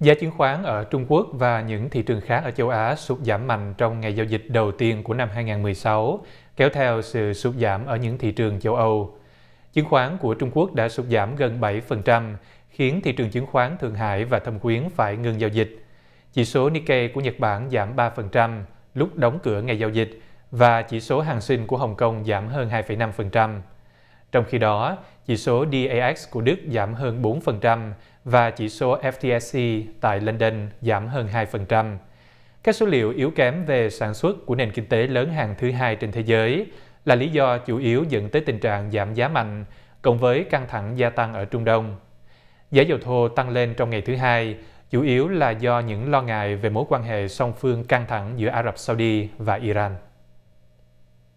Giá chứng khoán ở Trung Quốc và những thị trường khác ở châu Á sụt giảm mạnh trong ngày giao dịch đầu tiên của năm 2016, kéo theo sự sụt giảm ở những thị trường châu Âu. Chứng khoán của Trung Quốc đã sụt giảm gần 7%, khiến thị trường chứng khoán Thượng Hải và Thâm Quyến phải ngừng giao dịch. Chỉ số Nikkei của Nhật Bản giảm 3% lúc đóng cửa ngày giao dịch và chỉ số hàng sinh của Hồng Kông giảm hơn 2,5%. Trong khi đó, chỉ số DAX của Đức giảm hơn 4% và chỉ số FTSE tại London giảm hơn 2%. Các số liệu yếu kém về sản xuất của nền kinh tế lớn hàng thứ hai trên thế giới là lý do chủ yếu dẫn tới tình trạng giảm giá mạnh cộng với căng thẳng gia tăng ở Trung Đông. Giá dầu thô tăng lên trong ngày thứ hai, chủ yếu là do những lo ngại về mối quan hệ song phương căng thẳng giữa Ả Rập Saudi và Iran.